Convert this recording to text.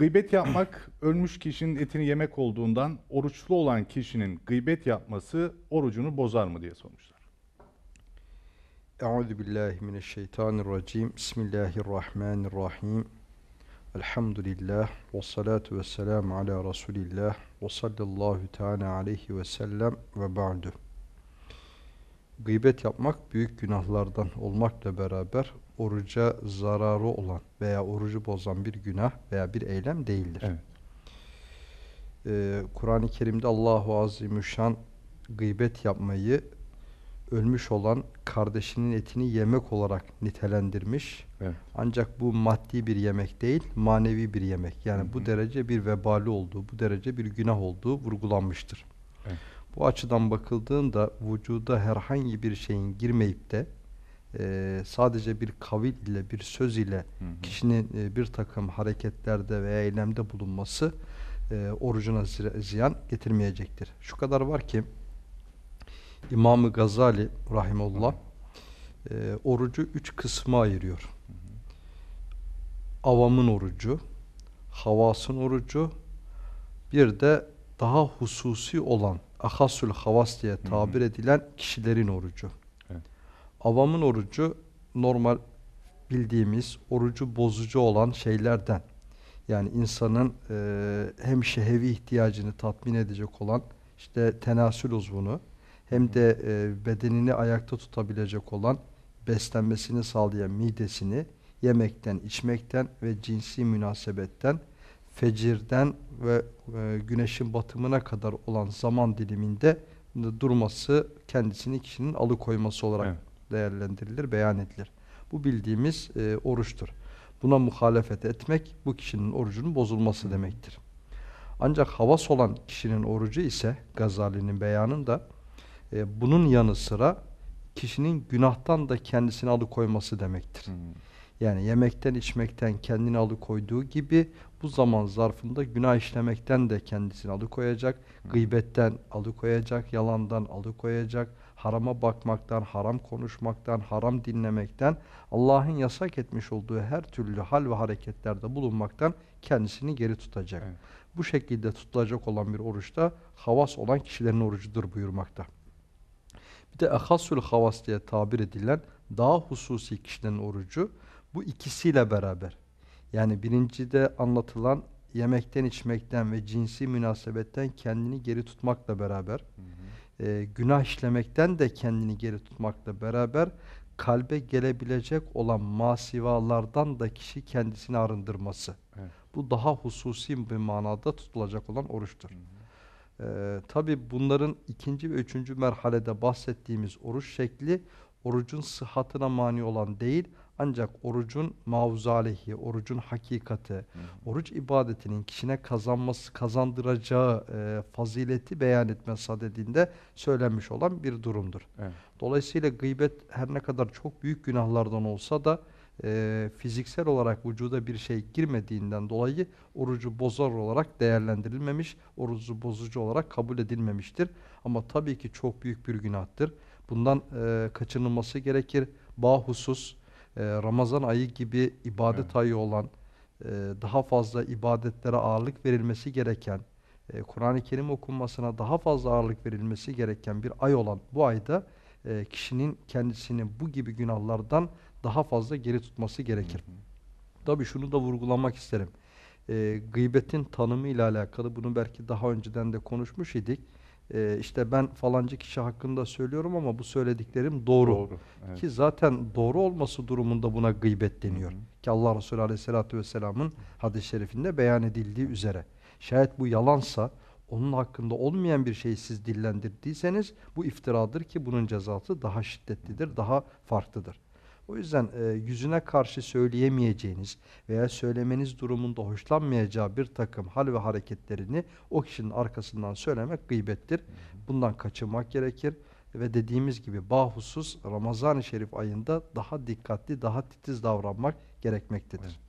Gıybet yapmak ölmüş kişinin etini yemek olduğundan oruçlu olan kişinin gıybet yapması orucunu bozar mı diye sormuşlar. Euzu billahi mineşşeytanirracim. Bismillahirrahmanirrahim. Elhamdülillah ve salatu ve ala Resulillah ve sallallahu teala aleyhi ve sellem ve ba'du. Gıybet yapmak büyük günahlardan olmakla beraber oruca zararı olan veya orucu bozan bir günah veya bir eylem değildir. Evet. Ee, Kur'an-ı Kerim'de Allahu Azimüşşan gıybet yapmayı ölmüş olan kardeşinin etini yemek olarak nitelendirmiş. Evet. Ancak bu maddi bir yemek değil, manevi bir yemek. Yani hı hı. bu derece bir vebali olduğu, bu derece bir günah olduğu vurgulanmıştır. Evet. Bu açıdan bakıldığında vücuda herhangi bir şeyin girmeyip de e, sadece bir kavil ile bir söz ile hı hı. kişinin e, bir takım hareketlerde veya eylemde bulunması e, orucuna ziyan getirmeyecektir. Şu kadar var ki İmam-ı Gazali rahimullah e, orucu üç kısma ayırıyor. Hı hı. Avamın orucu, havasın orucu, bir de daha hususi olan ahasül havas diye tabir hı hı. edilen kişilerin orucu. Avamın orucu normal bildiğimiz orucu bozucu olan şeylerden yani insanın e, hem şehevi ihtiyacını tatmin edecek olan işte tenasül uzvunu hem de e, bedenini ayakta tutabilecek olan beslenmesini sağlayan midesini yemekten, içmekten ve cinsi münasebetten fecirden ve e, güneşin batımına kadar olan zaman diliminde durması kendisini kişinin alıkoyması olarak evet değerlendirilir, beyan edilir. Bu bildiğimiz e, oruçtur. Buna muhalefet etmek bu kişinin orucunun bozulması demektir. Ancak havas olan kişinin orucu ise Gazali'nin beyanında e, bunun yanı sıra kişinin günahtan da kendisini alıkoyması demektir. Hmm. Yani yemekten içmekten kendini alıkoyduğu gibi bu zaman zarfında günah işlemekten de kendisini alıkoyacak, gıybetten alıkoyacak, yalandan alıkoyacak, harama bakmaktan, haram konuşmaktan, haram dinlemekten, Allah'ın yasak etmiş olduğu her türlü hal ve hareketlerde bulunmaktan kendisini geri tutacak. Evet. Bu şekilde tutulacak olan bir oruçta havas olan kişilerin orucudur buyurmakta. Bir de ehasül havas diye tabir edilen daha hususi kişilerin orucu, bu ikisiyle beraber yani birincide anlatılan yemekten içmekten ve cinsi münasebetten kendini geri tutmakla beraber hı hı. E, günah işlemekten de kendini geri tutmakla beraber kalbe gelebilecek olan masivalardan da kişi kendisini arındırması. Evet. Bu daha hususi bir manada tutulacak olan oruçtur. Hı hı. Ee, Tabi bunların ikinci ve üçüncü merhalede bahsettiğimiz oruç şekli orucun sıhhatına mani olan değil ancak orucun mavzalehi, orucun hakikati, hı. oruç ibadetinin kişine kazanması, kazandıracağı e, fazileti beyan etmez sadedinde söylenmiş olan bir durumdur. Evet. Dolayısıyla gıybet her ne kadar çok büyük günahlardan olsa da e, fiziksel olarak vücuda bir şey girmediğinden dolayı orucu bozar olarak değerlendirilmemiş, orucu bozucu olarak kabul edilmemiştir. Ama tabii ki çok büyük bir günahtır. Bundan e, kaçınılması gerekir. Bahusus e, Ramazan ayı gibi ibadet evet. ayı olan, e, daha fazla ibadetlere ağırlık verilmesi gereken, e, Kur'an-ı Kerim okunmasına daha fazla ağırlık verilmesi gereken bir ay olan bu ayda e, kişinin kendisini bu gibi günahlardan daha fazla geri tutması gerekir. Hı Tabii şunu da vurgulamak isterim. E, gıybetin tanımı ile alakalı bunu belki daha önceden de konuşmuş idik e, işte ben falancı kişi hakkında söylüyorum ama bu söylediklerim doğru. doğru evet. Ki zaten doğru olması durumunda buna gıybet deniyor. Hı hı. Ki Allah Resulü Aleyhisselatü Vesselam'ın hadis-i şerifinde beyan edildiği üzere. Şayet bu yalansa onun hakkında olmayan bir şeyi siz dillendirdiyseniz bu iftiradır ki bunun cezası daha şiddetlidir, daha farklıdır. O yüzden e, yüzüne karşı söyleyemeyeceğiniz veya söylemeniz durumunda hoşlanmayacağı bir takım hal ve hareketlerini o kişinin arkasından söylemek gıybettir. Bundan kaçınmak gerekir ve dediğimiz gibi bahusus Ramazan-ı Şerif ayında daha dikkatli, daha titiz davranmak gerekmektedir. Evet.